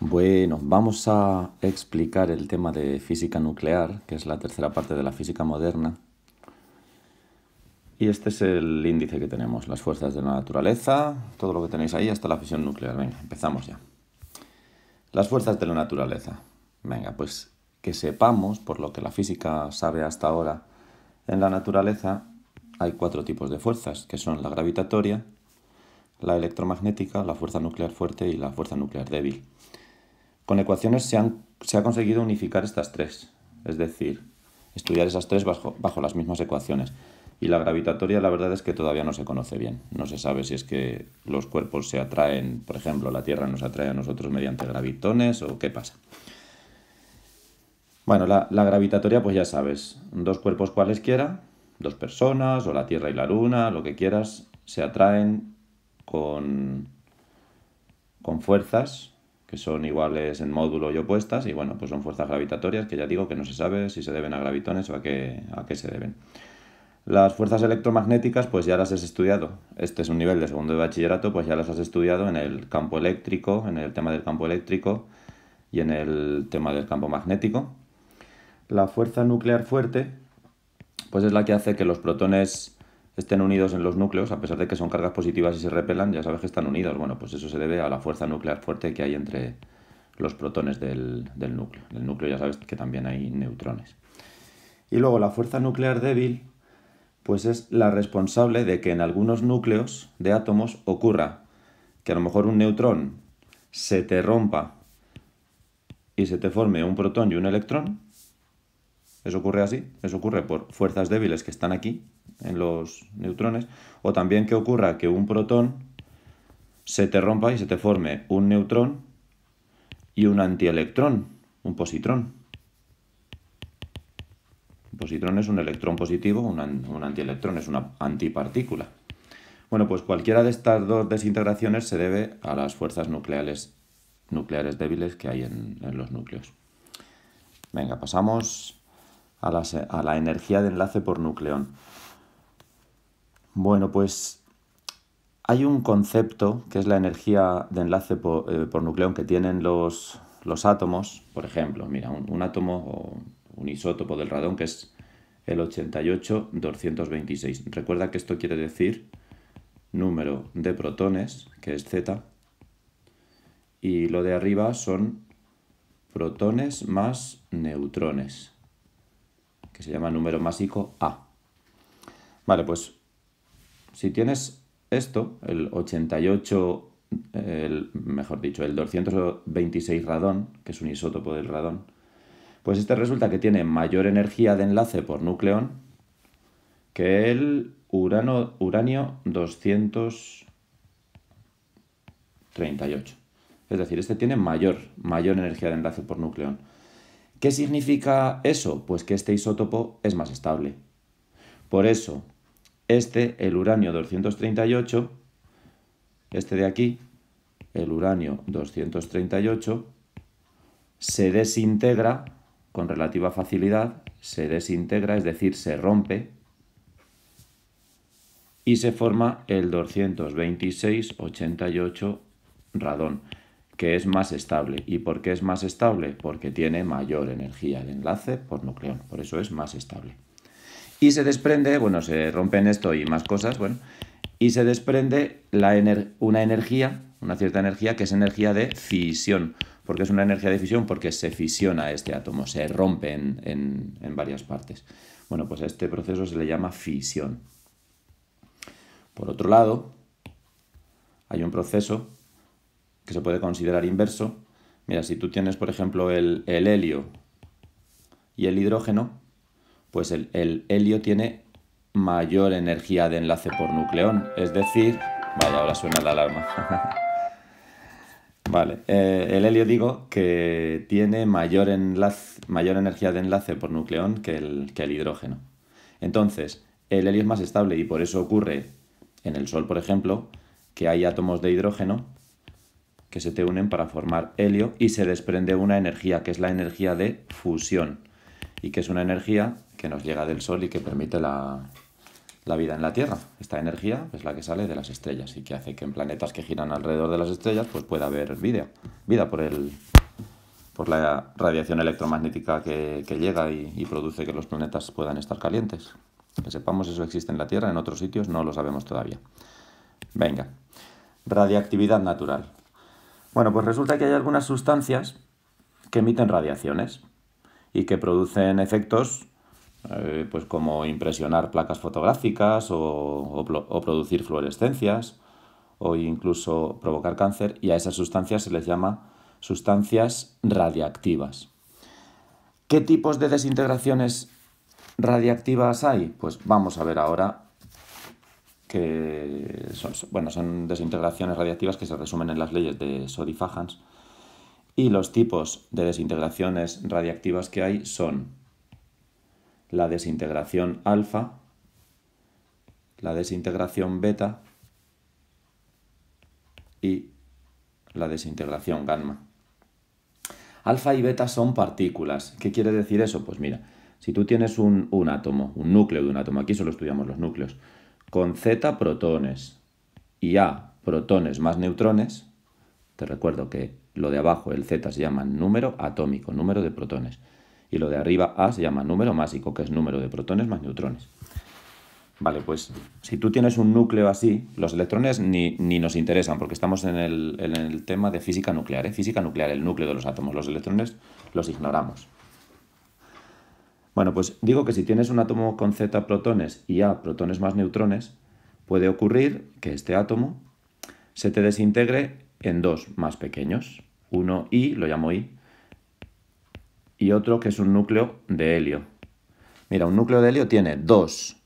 Bueno, vamos a explicar el tema de física nuclear, que es la tercera parte de la física moderna. Y este es el índice que tenemos, las fuerzas de la naturaleza, todo lo que tenéis ahí hasta la fisión nuclear. Venga, empezamos ya. Las fuerzas de la naturaleza. Venga, pues que sepamos, por lo que la física sabe hasta ahora, en la naturaleza hay cuatro tipos de fuerzas, que son la gravitatoria, la electromagnética, la fuerza nuclear fuerte y la fuerza nuclear débil. Con ecuaciones se, han, se ha conseguido unificar estas tres, es decir, estudiar esas tres bajo, bajo las mismas ecuaciones. Y la gravitatoria la verdad es que todavía no se conoce bien. No se sabe si es que los cuerpos se atraen, por ejemplo, la Tierra nos atrae a nosotros mediante gravitones o qué pasa. Bueno, la, gravitatoria pues ya sabes, dos cuerpos cualesquiera, dos personas o la Tierra y la Luna, lo que quieras, se atraen con, con fuerzas son iguales en módulo y opuestas, y bueno, pues son fuerzas gravitatorias que ya digo que no se sabe si se deben a gravitones o a qué, a qué se deben. Las fuerzas electromagnéticas, pues ya las has estudiado. Este es un nivel de segundo de bachillerato, pues ya las has estudiado en el campo eléctrico, en el tema del campo eléctrico y en el tema del campo magnético. La fuerza nuclear fuerte, pues es la que hace que los protones estén unidos en los núcleos, a pesar de que son cargas positivas y se repelan, ya sabes que están unidos. Bueno, pues eso se debe a la fuerza nuclear fuerte que hay entre los protones del, núcleo. En el núcleo ya sabes que también hay neutrones. Y luego la fuerza nuclear débil, pues es la responsable de que en algunos núcleos de átomos ocurra que a lo mejor un neutrón se te rompa y se te forme un protón y un electrón. Eso ocurre así, eso ocurre por fuerzas débiles que están aquí en los neutrones, o también que ocurra que un protón se te rompa y se te forme un neutrón y un antielectrón, un positrón. Un positrón es un electrón positivo, un, antielectrón es una antipartícula. Bueno, pues cualquiera de estas dos desintegraciones se debe a las fuerzas nucleares, nucleares débiles que hay en, los núcleos. Venga, pasamos a a la energía de enlace por nucleón. Bueno, pues hay un concepto que es la energía de enlace eh, por, nucleón que tienen los, los, átomos. Por ejemplo, mira, un, átomo o un isótopo del radón que es el 88-226. Recuerda que esto quiere decir número de protones, que es Z, y lo de arriba son protones más neutrones, que se llama número másico A. Vale, pues si tienes esto, el 88, el, mejor dicho, el 226 radón, que es un isótopo del radón, pues este resulta que tiene mayor energía de enlace por nucleón que el urano, uranio 238. Es decir, este tiene mayor, mayor energía de enlace por nucleón. ¿Qué significa eso? Pues que este isótopo es más estable. Por eso, este, el uranio 238, este de aquí, el uranio 238, se desintegra con relativa facilidad, se desintegra, es decir, se rompe, y se forma el 226-88 radón, que es más estable. ¿Y por qué es más estable? Porque tiene mayor energía de enlace por nucleón, por eso es más estable y se desprende, bueno, se rompen esto y más cosas, bueno, y se desprende la una energía, una cierta energía que es energía de fisión. porque es una energía de fisión? Porque se fisiona este átomo, se rompe en, varias partes. Bueno, pues a este proceso se le llama fisión. Por otro lado, hay un proceso que se puede considerar inverso. Mira, si tú tienes, por ejemplo, el helio y el hidrógeno, pues el, helio tiene mayor energía de enlace por nucleón, es decir, vaya, ahora suena la alarma. Vale, eh, el helio digo que tiene mayor, mayor energía de enlace por nucleón que el, hidrógeno. Entonces, el helio es más estable y por eso ocurre en el Sol, por ejemplo, que hay átomos de hidrógeno que se te unen para formar helio y se desprende una energía, que es la energía de fusión, y que es una energía que nos llega del Sol y que permite la, vida en la Tierra. Esta energía es la que sale de las estrellas y que hace que en planetas que giran alrededor de las estrellas pues pueda haber vida, vida por, el, por la radiación electromagnética que, llega y, y, produce que los planetas puedan estar calientes. Que sepamos eso existe en la Tierra, en otros sitios no lo sabemos todavía. Venga, radiactividad natural. Bueno, pues resulta que hay algunas sustancias que emiten radiaciones y que producen efectos eh, pues como impresionar placas fotográficas o, producir fluorescencias o incluso provocar cáncer y a esas sustancias se les llama sustancias radiactivas. ¿Qué tipos de desintegraciones radiactivas hay? Pues vamos a ver ahora que son, bueno, son desintegraciones radiactivas que se resumen en las leyes de soddy y los tipos de desintegraciones radiactivas que hay son la desintegración alfa, la desintegración beta y la desintegración gamma. Alfa y beta son partículas. ¿Qué quiere decir eso? Pues mira, si tú tienes un, un átomo, un núcleo de un átomo, aquí solo estudiamos los núcleos, con Z protones y A protones más neutrones, te recuerdo que lo de abajo, el Z, se llama número atómico, número de protones y lo de arriba A se llama número másico, que es número de protones más neutrones. Vale, pues si tú tienes un núcleo así, los electrones ni, nos interesan porque estamos en el, en el tema de física nuclear. ¿eh? Física nuclear, el núcleo de los átomos. Los electrones los ignoramos. Bueno, pues digo que si tienes un átomo con Z protones y A protones más neutrones, puede ocurrir que este átomo se te desintegre en dos más pequeños. Uno I, lo llamo I, y otro que es un núcleo de helio. Mira, un núcleo de helio tiene dos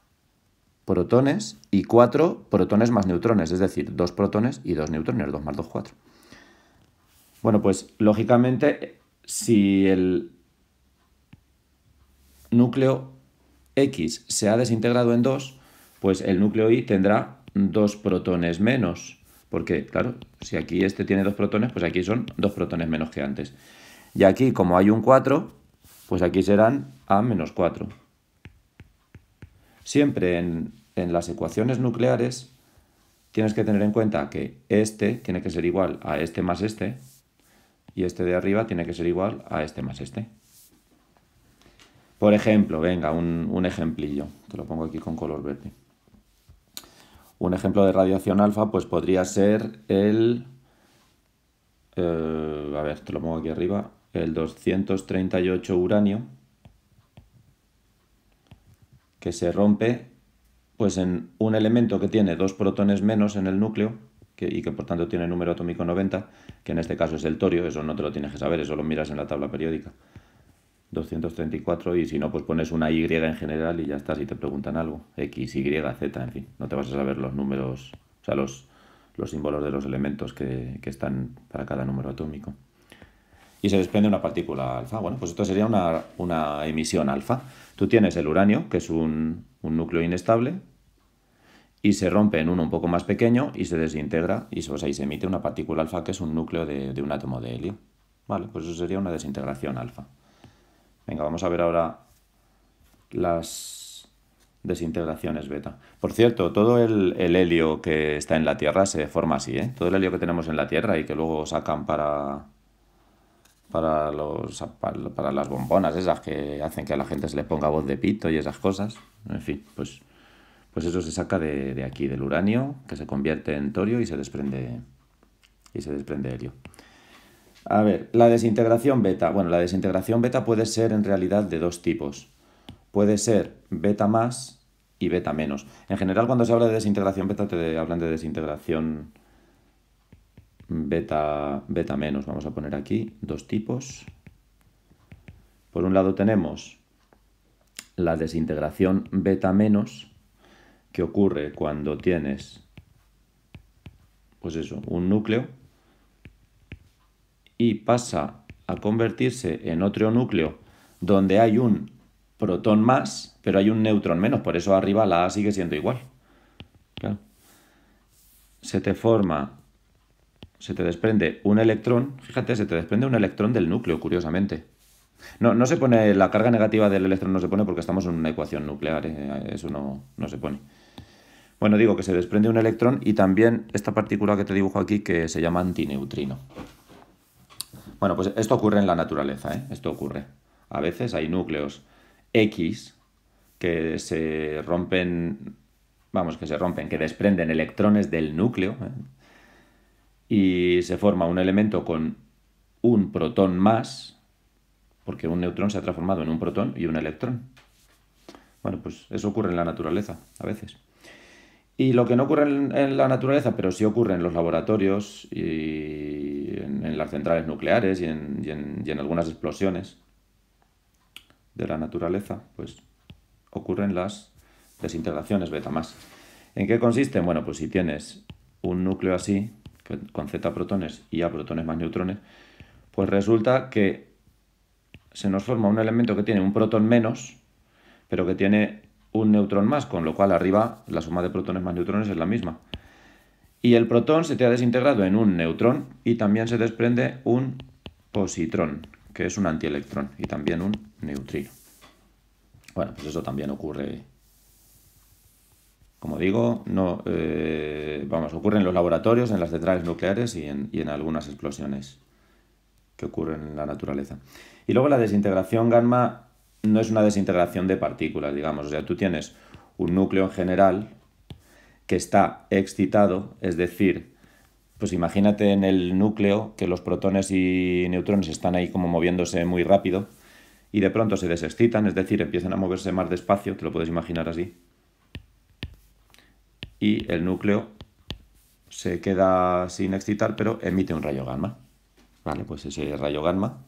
protones y cuatro protones más neutrones, es decir, dos protones y dos neutrones, dos más dos, cuatro. Bueno, pues lógicamente, si el núcleo X se ha desintegrado en dos, pues el núcleo Y tendrá dos protones menos, porque claro, si aquí este tiene dos protones, pues aquí son dos protones menos que antes. Y aquí, como hay un 4, pues aquí serán A menos 4. Siempre en, las ecuaciones nucleares tienes que tener en cuenta que este tiene que ser igual a este más este y este de arriba tiene que ser igual a este más este. Por ejemplo, venga, un, ejemplillo, te lo pongo aquí con color verde. Un ejemplo de radiación alfa pues podría ser el... Eh, a ver, te lo pongo aquí arriba el 238 uranio, que se rompe pues en un elemento que tiene dos protones menos en el núcleo y que por tanto tiene número atómico 90, que en este caso es el torio, eso no te lo tienes que saber, eso lo miras en la tabla periódica. 234 y si no, pues pones una Y en general y ya está, si te preguntan algo. X, Y, Z, en fin, no te vas a saber los números, o sea, los, los símbolos de los elementos que están para cada número atómico y se desprende una partícula alfa. Bueno, pues esto sería una, emisión alfa. Tú tienes el uranio, que es un, núcleo inestable, y se rompe en uno un poco más pequeño y se desintegra y, se emite una partícula alfa, que es un núcleo de, un átomo de helio. Vale, pues eso sería una desintegración alfa. Venga, vamos a ver ahora las desintegraciones beta. Por cierto, todo el, el, helio que está en la Tierra se forma así, ¿eh? Todo el helio que tenemos en la Tierra y que luego sacan para para, los, para las bombonas esas que hacen que a la gente se le ponga voz de pito y esas cosas. En fin, pues, pues eso se saca de, de aquí, del uranio, que se convierte en torio y se desprende, y se desprende helio. A ver, la desintegración beta. Bueno, la desintegración beta puede ser en realidad de dos tipos. Puede ser beta más y beta menos. En general, cuando se habla de desintegración beta, te hablan de desintegración beta, beta menos. Vamos a poner aquí dos tipos. Por un lado tenemos la desintegración beta menos, que ocurre cuando tienes, pues eso, un núcleo y pasa a convertirse en otro núcleo donde hay un protón más, pero hay un neutrón menos, por eso arriba la A sigue siendo igual. Se te forma se te desprende un electrón, fíjate, se te desprende un electrón del núcleo, curiosamente. No, no se pone, la carga negativa del electrón no se pone porque estamos en una ecuación nuclear, eh, eso no, no se pone. Bueno, digo que se desprende un electrón y también esta partícula que te dibujo aquí que se llama antineutrino. Bueno, pues esto ocurre en la naturaleza, ¿eh? esto ocurre. A veces hay núcleos X que se rompen, vamos, que se rompen, que desprenden electrones del núcleo, ¿eh? y se forma un elemento con un protón más, porque un neutrón se ha transformado en un protón y un electrón. Bueno, pues eso ocurre en la naturaleza a veces. Y lo que no ocurre en, la naturaleza, pero sí ocurre en los laboratorios y en, las centrales nucleares y en, y, en, y en, algunas explosiones de la naturaleza, pues ocurren las desintegraciones beta más. ¿En qué consisten? Bueno, pues si tienes un núcleo así, con Z protones y A protones más neutrones, pues resulta que se nos forma un elemento que tiene un protón menos, pero que tiene un neutrón más, con lo cual arriba la suma de protones más neutrones es la misma. Y el protón se te ha desintegrado en un neutrón y también se desprende un positrón, que es un antielectrón y también un neutrino. Bueno, pues eso también ocurre como digo, no, eh, vamos, ocurre en los laboratorios, en las centrales nucleares y en, y en algunas explosiones que ocurren en la naturaleza. Y luego la desintegración gamma no es una desintegración de partículas, digamos. O sea, tú tienes un núcleo en general que está excitado, es decir, pues imagínate en el núcleo que los protones y neutrones están ahí como moviéndose muy rápido y de pronto se desexcitan, es decir, empiezan a moverse más despacio, te lo puedes imaginar así, y el núcleo se queda sin excitar, pero emite un rayo gamma. Vale, pues ese rayo gamma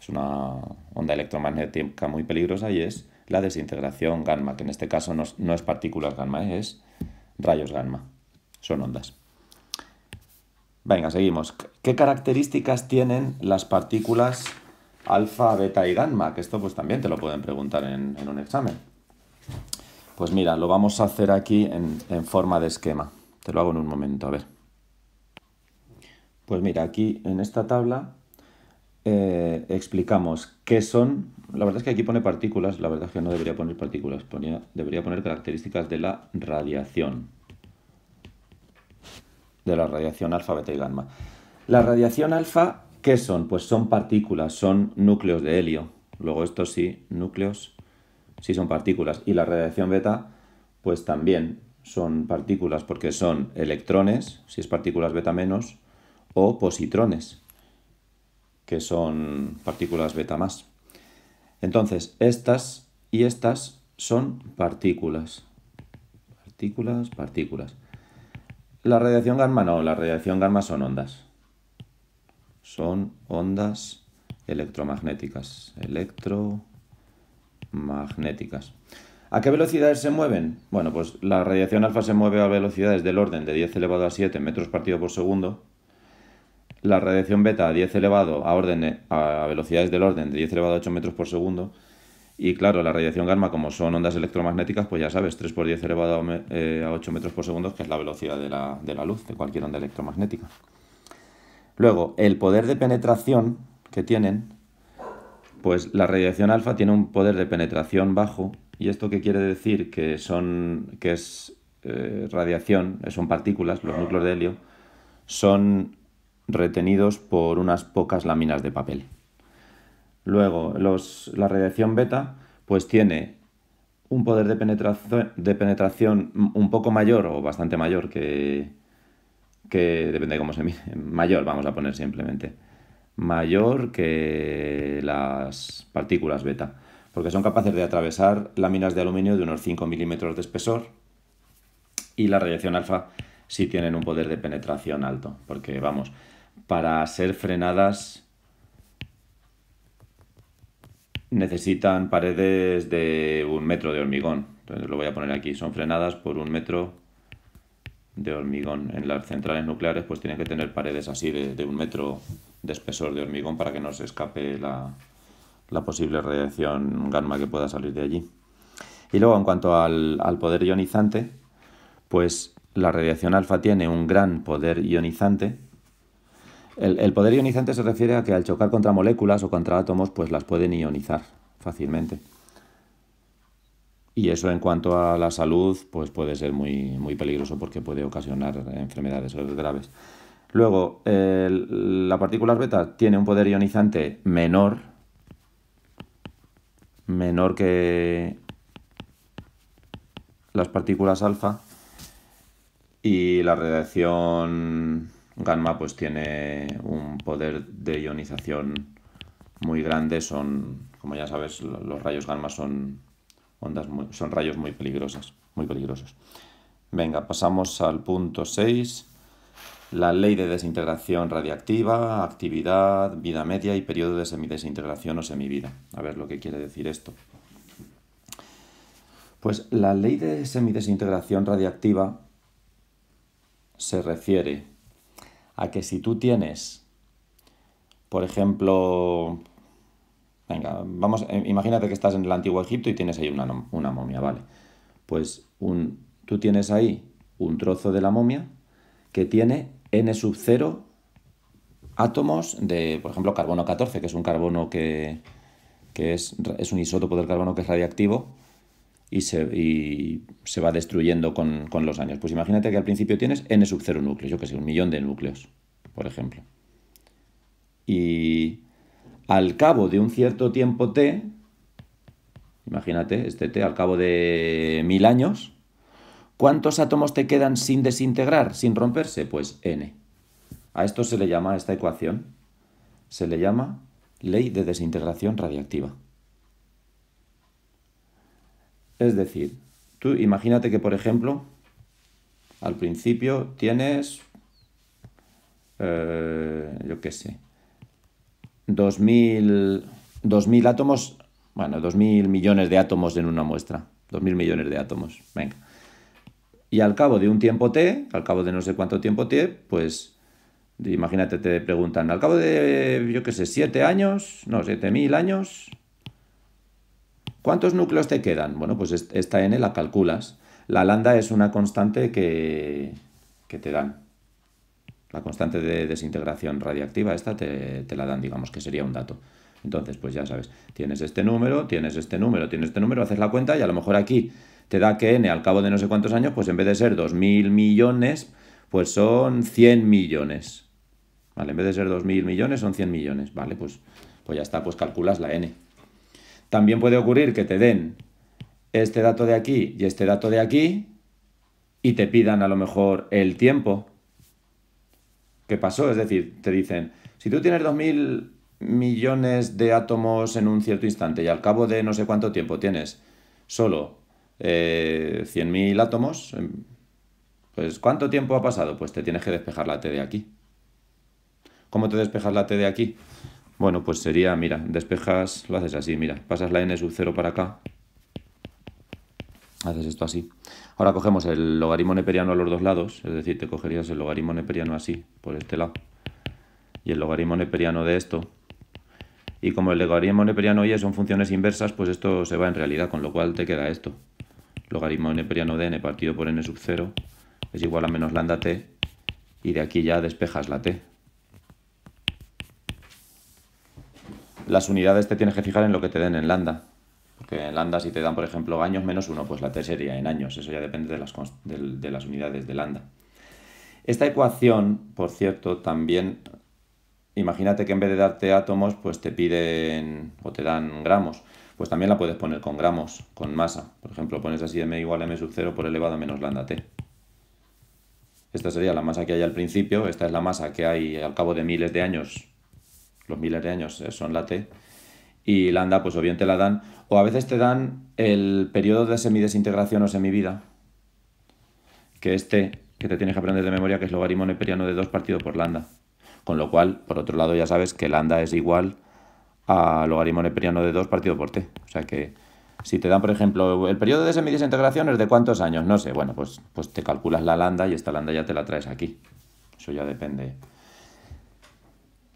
es una onda electromagnética muy peligrosa y es la desintegración gamma, que en este caso no, es partículas gamma, ¿eh? es rayos gamma, son ondas. Venga, seguimos. ¿Qué características tienen las partículas alfa, beta y gamma? Que esto pues también te lo pueden preguntar en, en un examen. Pues mira, lo vamos a hacer aquí en, forma de esquema. Te lo hago en un momento, a ver. Pues mira, aquí en esta tabla eh, explicamos qué son... La verdad es que aquí pone partículas, la verdad es que no debería poner partículas, debería poner características de la radiación. De la radiación alfa, beta y gamma. La radiación alfa, ¿qué son? Pues son partículas, son núcleos de helio. Luego estos sí, núcleos si son partículas. Y la radiación beta, pues también son partículas porque son electrones, si es partículas beta menos, o positrones, que son partículas beta más. Entonces, estas y estas son partículas. Partículas, partículas. La radiación gamma no, la radiación gamma son ondas. Son ondas electromagnéticas. Electro magnéticas. ¿A qué velocidades se mueven? Bueno, pues la radiación alfa se mueve a velocidades del orden de 10 elevado a 7 metros partido por segundo. La radiación beta a 10 elevado a, orden, a velocidades del orden de 10 elevado a 8 metros por segundo. Y claro, la radiación gamma, como son ondas electromagnéticas, pues ya sabes, 3 por 10 elevado a 8 eh, metros por segundo, que es la velocidad de la, de la luz, de cualquier onda electromagnética. Luego, el poder de penetración que tienen pues la radiación alfa tiene un poder de penetración bajo y esto qué quiere decir que son que es eh, radiación, eh, son partículas, los núcleos de helio son retenidos por unas pocas láminas de papel. Luego, los, la radiación beta pues tiene un poder de penetración, de penetración un poco mayor o bastante mayor que, que depende de cómo se mire, mayor vamos a poner simplemente mayor que las partículas beta, porque son capaces de atravesar láminas de aluminio de unos 5 milímetros de espesor y la radiación alfa sí tienen un poder de penetración alto, porque vamos, para ser frenadas necesitan paredes de un metro de hormigón, entonces lo voy a poner aquí, son frenadas por un metro de hormigón. En las centrales nucleares pues tienen que tener paredes así de, de un metro de espesor de hormigón para que no se escape la, posible radiación gamma que pueda salir de allí. Y luego, en cuanto al, poder ionizante, pues la radiación alfa tiene un gran poder ionizante. El, poder ionizante se refiere a que al chocar contra moléculas o contra átomos, pues las pueden ionizar fácilmente. Y eso en cuanto a la salud, pues puede ser muy, muy peligroso porque puede ocasionar enfermedades graves. Luego, la partícula beta tiene un poder ionizante menor, menor que las partículas alfa, y la radiación gamma pues tiene un poder de ionización muy grande, son, como ya sabes, los rayos gamma son ondas son rayos muy muy peligrosos. Venga, pasamos al punto 6 la ley de desintegración radiactiva, actividad, vida media y periodo de semidesintegración o semivida. A ver lo que quiere decir esto. Pues la ley de semidesintegración radiactiva se refiere a que si tú tienes, por ejemplo, venga, vamos, eh, imagínate que estás en el antiguo Egipto y tienes ahí una, momia, ¿vale? Pues un, tú tienes ahí un trozo de la momia que tiene N sub 0 átomos de, por ejemplo, carbono 14, que es un carbono que, es, es, un isótopo del carbono que es radiactivo y se, va destruyendo con, los años. Pues imagínate que al principio tienes N sub 0 núcleos, yo que sé, un millón de núcleos, por ejemplo. Y al cabo de un cierto tiempo T, imagínate este T, al cabo de mil años, ¿Cuántos átomos te quedan sin desintegrar, sin romperse? Pues n. A esto se le llama, esta ecuación, se le llama ley de desintegración radiactiva. Es decir, tú imagínate que, por ejemplo, al principio tienes, eh, yo qué sé, 2000, 2000 átomos, bueno, 2000 millones de átomos en una muestra, 2000 millones de átomos, venga. Y al cabo de un tiempo T, al cabo de no sé cuánto tiempo T, pues imagínate, te preguntan, al cabo de, yo qué sé, 7 años, no, 7.000 años, ¿cuántos núcleos te quedan? Bueno, pues esta n la calculas. La lambda es una constante que, que te dan. La constante de desintegración radiactiva, esta te, te la dan, digamos que sería un dato. Entonces, pues ya sabes, tienes este número, tienes este número, tienes este número, haces la cuenta y a lo mejor aquí te da que N al cabo de no sé cuántos años, pues en vez de ser 2.000 millones, pues son 100 millones. ¿Vale? En vez de ser 2.000 millones, son 100 millones. ¿Vale? Pues, pues ya está, pues calculas la N. También puede ocurrir que te den este dato de aquí y este dato de aquí y te pidan a lo mejor el tiempo que pasó. Es decir, te dicen, si tú tienes 2.000 millones de átomos en un cierto instante y al cabo de no sé cuánto tiempo tienes solo 100.000 eh, átomos, em, pues ¿cuánto tiempo ha pasado? Pues te tienes que despejar la T de aquí. ¿Cómo te despejas la T de aquí? Bueno, pues sería, mira, despejas, lo haces así, mira, pasas la N sub 0 para acá, haces esto así. Ahora cogemos el logaritmo neperiano a los dos lados, es decir, te cogerías el logaritmo neperiano así, por este lado, y el logaritmo neperiano de esto. Y como el logaritmo neperiano y e son funciones inversas, pues esto se va en realidad, con lo cual te queda esto logaritmo n periano de n partido por n sub 0 es igual a menos lambda t y de aquí ya despejas la t. Las unidades te tienes que fijar en lo que te den en lambda. Porque en lambda si te dan, por ejemplo, años menos 1, pues la t sería en años. Eso ya depende de las, de las unidades de lambda. Esta ecuación, por cierto, también imagínate que en vez de darte átomos, pues te piden o te dan gramos pues también la puedes poner con gramos, con masa. Por ejemplo, pones así m igual a m sub 0 por elevado a menos lambda t. Esta sería la masa que hay al principio, esta es la masa que hay al cabo de miles de años, los miles de años eh, son la t, y lambda pues o bien te la dan, o a veces te dan el periodo de semidesintegración o semivida, que este que te tienes que aprender de memoria, que es logaritmo neperiano de dos partido por lambda. Con lo cual, por otro lado, ya sabes que lambda es igual a logaritmo neperiano de 2 partido por t. O sea que si te dan, por ejemplo, el periodo de semidesintegración e es de cuántos años, no sé, bueno, pues, pues te calculas la lambda y esta lambda ya te la traes aquí. Eso ya depende.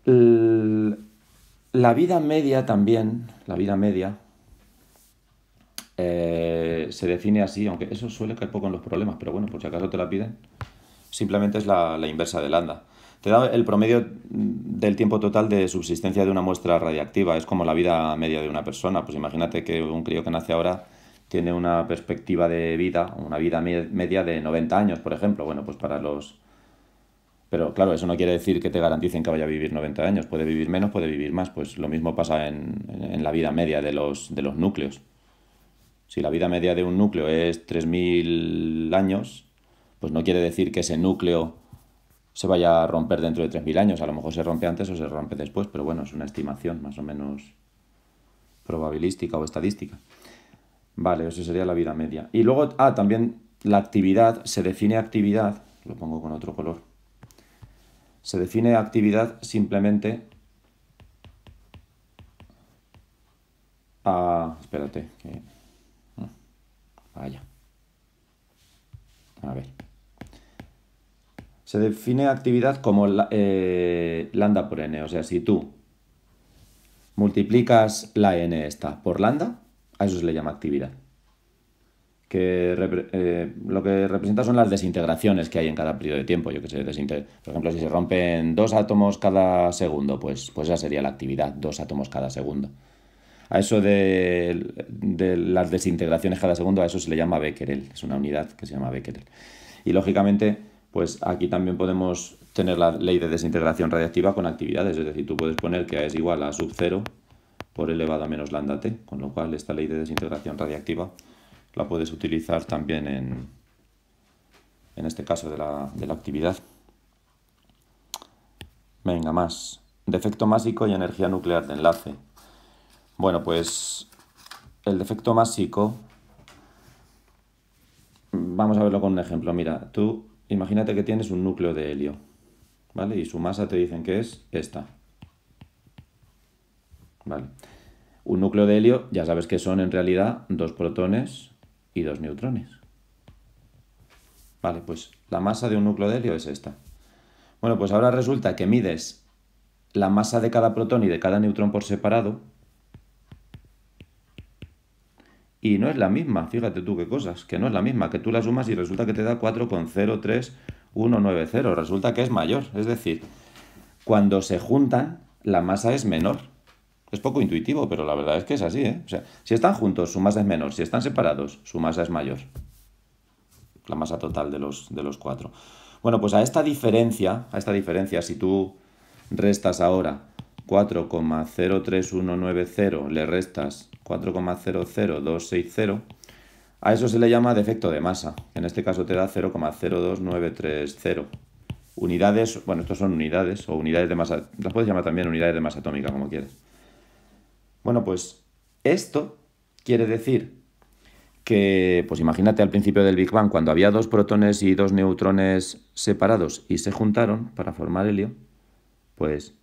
La vida media también, la vida media, eh, se define así, aunque eso suele caer poco en los problemas, pero bueno, por si acaso te la piden, simplemente es la, la inversa de lambda. Te da el promedio del tiempo total de subsistencia de una muestra radiactiva. Es como la vida media de una persona. Pues imagínate que un crío que nace ahora tiene una perspectiva de vida, una vida media de 90 años, por ejemplo. Bueno, pues para los... Pero claro, eso no quiere decir que te garanticen que vaya a vivir 90 años. Puede vivir menos, puede vivir más. Pues lo mismo pasa en, la vida media de los, de los núcleos. Si la vida media de un núcleo es 3.000 años, pues no quiere decir que ese núcleo se vaya a romper dentro de 3.000 años. A lo mejor se rompe antes o se rompe después, pero bueno, es una estimación más o menos probabilística o estadística. Vale, eso sería la vida media. Y luego, ah, también la actividad, se define actividad, lo pongo con otro color, se define actividad simplemente a... Espérate, que... Ah, vaya. A ver se define actividad como eh, lambda por n. O sea, si tú multiplicas la n esta por lambda, a eso se le llama actividad. Que eh, lo que representa son las desintegraciones que hay en cada periodo de tiempo. Yo que por ejemplo, si se rompen dos átomos cada segundo, pues, pues esa sería la actividad, dos átomos cada segundo. A eso de, de las desintegraciones cada segundo, a eso se le llama Becquerel, es una unidad que se llama Becquerel. Y lógicamente, pues aquí también podemos tener la ley de desintegración radiactiva con actividades, es decir, tú puedes poner que A es igual a sub 0 por elevado a menos lambda t, con lo cual esta ley de desintegración radiactiva la puedes utilizar también en, en este caso de la, de la actividad. Venga, más. Defecto másico y energía nuclear de enlace. Bueno, pues el defecto másico, vamos a verlo con un ejemplo. Mira, tú imagínate que tienes un núcleo de helio, ¿vale? Y su masa te dicen que es esta. ¿Vale? Un núcleo de helio, ya sabes que son en realidad dos protones y dos neutrones. Vale, pues la masa de un núcleo de helio es esta. Bueno, pues ahora resulta que mides la masa de cada protón y de cada neutrón por separado y no es la misma, fíjate tú qué cosas, que no es la misma, que tú la sumas y resulta que te da 4,03190, resulta que es mayor, es decir, cuando se juntan la masa es menor. Es poco intuitivo, pero la verdad es que es así, ¿eh? O sea, si están juntos, su masa es menor, si están separados, su masa es mayor. La masa total de los, de los cuatro. Bueno, pues a esta diferencia, a esta diferencia, si tú restas ahora 4,03190 le restas 4,00260, a eso se le llama defecto de masa. En este caso te da 0,02930 unidades, bueno, estos son unidades o unidades de masa, las puedes llamar también unidades de masa atómica, como quieras. Bueno, pues esto quiere decir que, pues imagínate al principio del Big Bang, cuando había dos protones y dos neutrones separados y se juntaron para formar helio, pues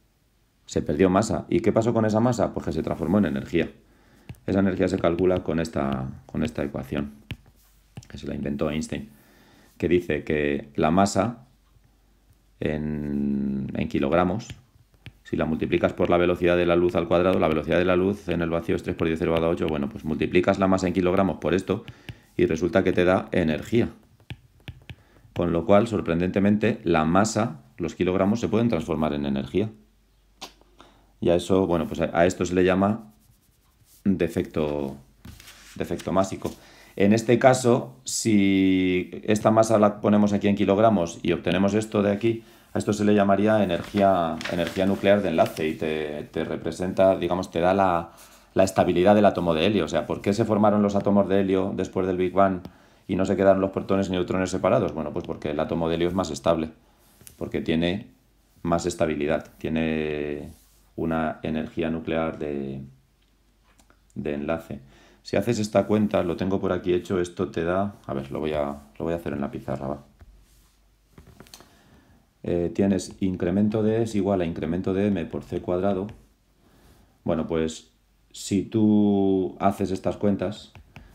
se perdió masa. ¿Y qué pasó con esa masa? Pues que se transformó en energía. Esa energía se calcula con esta, con esta ecuación, que se la inventó Einstein, que dice que la masa en, en kilogramos, si la multiplicas por la velocidad de la luz al cuadrado, la velocidad de la luz en el vacío es 3 por 10 elevado a 8, bueno, pues multiplicas la masa en kilogramos por esto y resulta que te da energía. Con lo cual, sorprendentemente, la masa, los kilogramos, se pueden transformar en energía. Y a eso, bueno, pues a esto se le llama defecto, defecto másico. En este caso, si esta masa la ponemos aquí en kilogramos y obtenemos esto de aquí, a esto se le llamaría energía, energía nuclear de enlace y te, representa, digamos, te da la, la estabilidad del átomo de helio. O sea, ¿por qué se formaron los átomos de helio después del Big Bang y no se quedaron los protones y neutrones separados? Bueno, pues porque el átomo de helio es más estable, porque tiene más estabilidad, tiene una energía nuclear de, de enlace. Si haces esta cuenta, lo tengo por aquí hecho, esto te da... A ver, lo voy a, lo voy a hacer en la pizarra, va. Eh, tienes incremento de e es igual a incremento de m por c cuadrado. Bueno, pues si tú haces estas cuentas,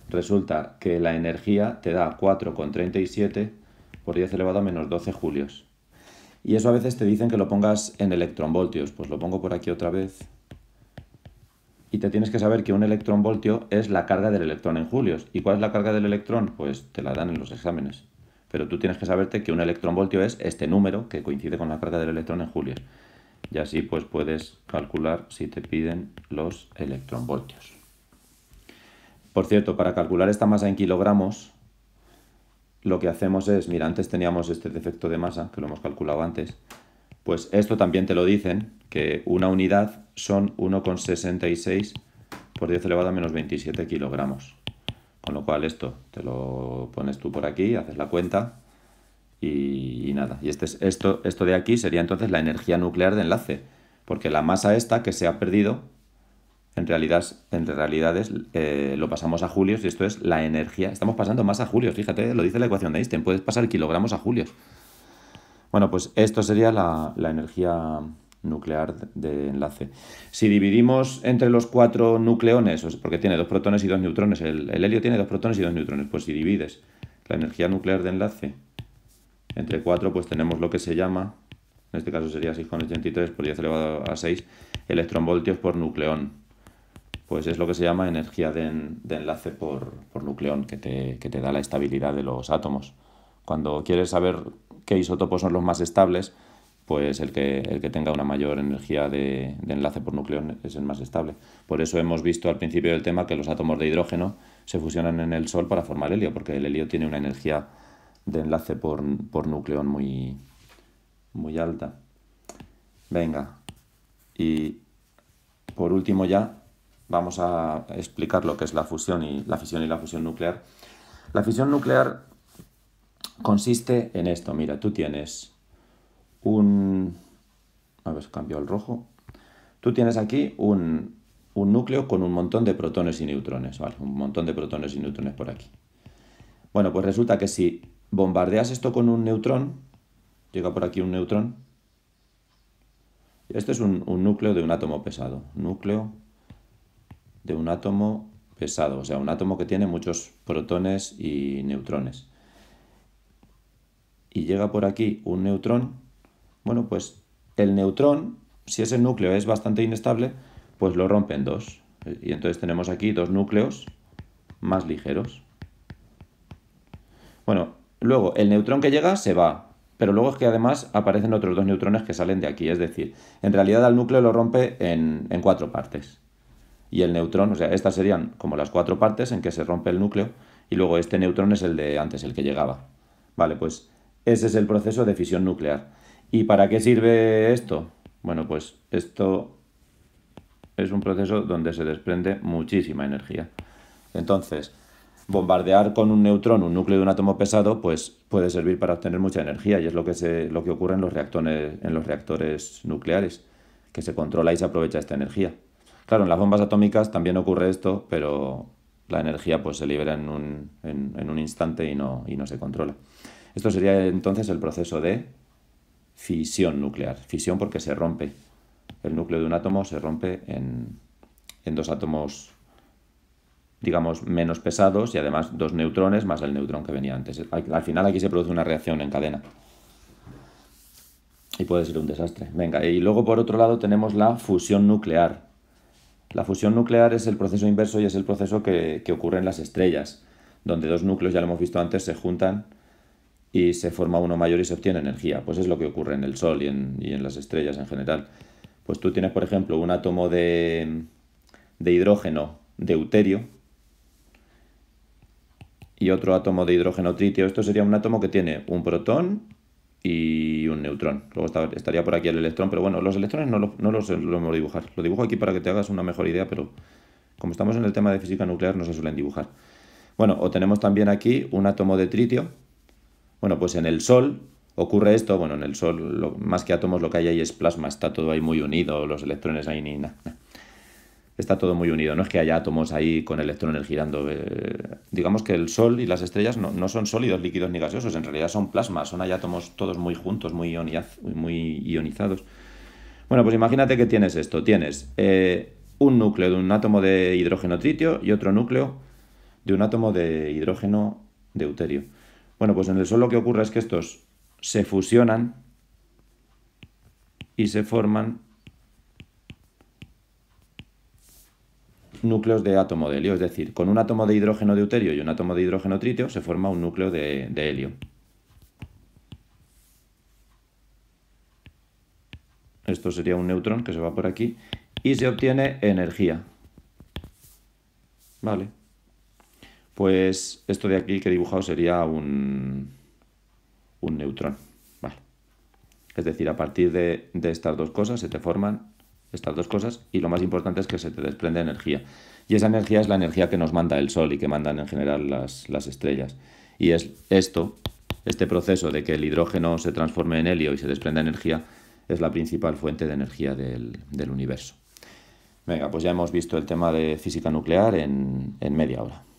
resulta que la energía te da 4,37 por 10 elevado a menos 12 julios. Y eso a veces te dicen que lo pongas en electronvoltios. Pues lo pongo por aquí otra vez. Y te tienes que saber que un electronvoltio es la carga del electrón en julios. ¿Y cuál es la carga del electrón? Pues te la dan en los exámenes. Pero tú tienes que saberte que un electronvoltio es este número que coincide con la carga del electrón en julios. Y así pues puedes calcular si te piden los electronvoltios. Por cierto, para calcular esta masa en kilogramos, lo que hacemos es, mira, antes teníamos este defecto de masa, que lo hemos calculado antes, pues esto también te lo dicen, que una unidad son 1,66 por 10 elevado a menos 27 kilogramos. Con lo cual esto te lo pones tú por aquí, haces la cuenta y, nada. Y este esto, esto de aquí sería entonces la energía nuclear de enlace, porque la masa esta que se ha perdido en realidad, en eh, lo pasamos a julios y esto es la energía. Estamos pasando más a julios, fíjate, lo dice la ecuación de Einstein, puedes pasar kilogramos a julios. Bueno, pues esto sería la, energía nuclear de enlace. Si dividimos entre los cuatro nucleones, porque tiene dos protones y dos neutrones, el, el, helio tiene dos protones y dos neutrones, pues si divides la energía nuclear de enlace entre cuatro, pues tenemos lo que se llama, en este caso sería 6,83 por 10 elevado a 6 electronvoltios por nucleón pues es lo que se llama energía de, enlace por, nucleón, que te, da la estabilidad de los átomos. Cuando quieres saber qué isótopos son los más estables, pues el que, tenga una mayor energía de, enlace por nucleón es el más estable. Por eso hemos visto al principio del tema que los átomos de hidrógeno se fusionan en el Sol para formar helio, porque el helio tiene una energía de enlace por, nucleón muy alta. Venga, y por último ya vamos a explicar lo que es la fusión y la fisión y la fusión nuclear. La fisión nuclear consiste en esto. Mira, tú tienes un... A ver, cambio el rojo. Tú tienes aquí un, núcleo con un montón de protones y neutrones, Un montón de protones y neutrones por aquí. Bueno, pues resulta que si bombardeas esto con un neutrón, llega por aquí un neutrón, este es un, un núcleo de un átomo pesado. Núcleo de un átomo pesado, o sea, un átomo que tiene muchos protones y neutrones. Y llega por aquí un neutrón, bueno, pues el neutrón, si ese núcleo es bastante inestable, pues lo rompen dos. Y entonces tenemos aquí dos núcleos más ligeros. Bueno, luego el neutrón que llega se va, pero luego es que además aparecen otros dos neutrones que salen de aquí, es decir, en realidad al núcleo lo rompe en, en cuatro partes y el neutrón, o sea, estas serían como las cuatro partes en que se rompe el núcleo y luego este neutrón es el de antes, el que llegaba. Vale, pues ese es el proceso de fisión nuclear. ¿Y para qué sirve esto? Bueno, pues esto es un proceso donde se desprende muchísima energía. Entonces, bombardear con un neutrón un núcleo de un átomo pesado, pues puede servir para obtener mucha energía y es lo que, se, lo que ocurre en los, reactores, en los reactores nucleares, que se controla y se aprovecha esta energía. Claro, en las bombas atómicas también ocurre esto, pero la energía pues, se libera en un, instante y no, no se controla. Esto sería entonces el proceso de fisión nuclear. Fisión porque se rompe. El núcleo de un átomo se rompe en, dos átomos, digamos, menos pesados y además dos neutrones más el neutrón que venía antes. Al, al final aquí se produce una reacción en cadena. Y puede ser un desastre. Venga, y luego por otro lado tenemos la fusión nuclear. La fusión nuclear es el proceso inverso y es el proceso que, ocurre en las estrellas, donde dos núcleos, ya lo hemos visto antes, se juntan y se forma uno mayor y se obtiene energía. Pues es lo que ocurre en el Sol y en, las estrellas en general. Pues tú tienes, por ejemplo, un átomo de, de hidrógeno deuterio y otro átomo de hidrógeno tritio. Esto sería un átomo que tiene un protón y un neutrón. Luego estaría por aquí el electrón, pero bueno, los electrones no, los no los dibujar. Lo dibujo aquí para que te hagas una mejor idea, pero como estamos en el tema de física nuclear no se suelen dibujar. Bueno, o tenemos también aquí un átomo de tritio. Bueno, pues en el Sol ocurre esto. Bueno, en el Sol más que átomos lo que hay ahí es plasma, está todo ahí muy unido, los electrones ahí ni nada está todo muy unido. No es que haya átomos ahí con electrones girando. Eh, digamos que el Sol y las estrellas no, son sólidos, líquidos ni gaseosos. En realidad son plasmas, son átomos todos muy juntos, muy, muy ionizados. Bueno, pues imagínate que tienes esto. Tienes eh, un núcleo de un átomo de hidrógeno tritio y otro núcleo de un átomo de hidrógeno deuterio. Bueno, pues en el Sol lo que ocurre es que estos se fusionan y se forman núcleos de átomo de helio. Es decir, con un átomo de hidrógeno de deuterio y un átomo de hidrógeno tritio se forma un núcleo de, helio. Esto sería un neutrón que se va por aquí y se obtiene energía. Vale. Pues esto de aquí que he dibujado sería un, un neutrón. Vale. Es decir, a partir de, de estas dos cosas se te forman estas dos cosas, y lo más importante es que se te desprende energía. Y esa energía es la energía que nos manda el Sol y que mandan en general las, estrellas. Y es esto, este proceso de que el hidrógeno se transforme en helio y se desprenda energía, es la principal fuente de energía del, universo. Venga, pues ya hemos visto el tema de física nuclear en media hora.